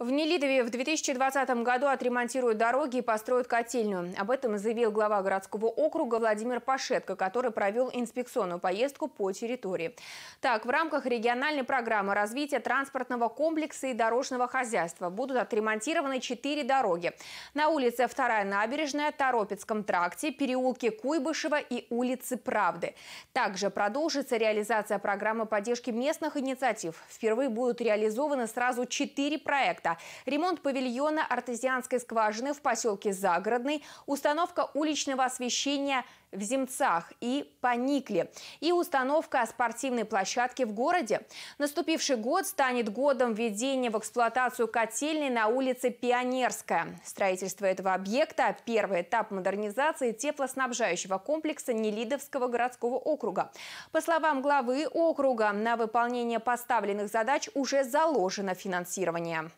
В Нелидове в 2020 году отремонтируют дороги и построят котельную. Об этом заявил глава городского округа Владимир Пашетко, который провел инспекционную поездку по территории. Так, в рамках региональной программы развития транспортного комплекса и дорожного хозяйства будут отремонтированы четыре дороги. На улице Вторая набережная, Торопецком тракте, переулке Куйбышева и улице Правды. Также продолжится реализация программы поддержки местных инициатив. Впервые будут реализованы сразу четыре проекта проекта, ремонт павильона артезианской скважины в поселке Загородный, установка уличного освещения в Земцах и Паникле и установка спортивной площадки в городе. Наступивший год станет годом введения в эксплуатацию котельной на улице Пионерская. Строительство этого объекта – первый этап модернизации теплоснабжающего комплекса Нелидовского городского округа. По словам главы округа, на выполнение поставленных задач уже заложено финансирование.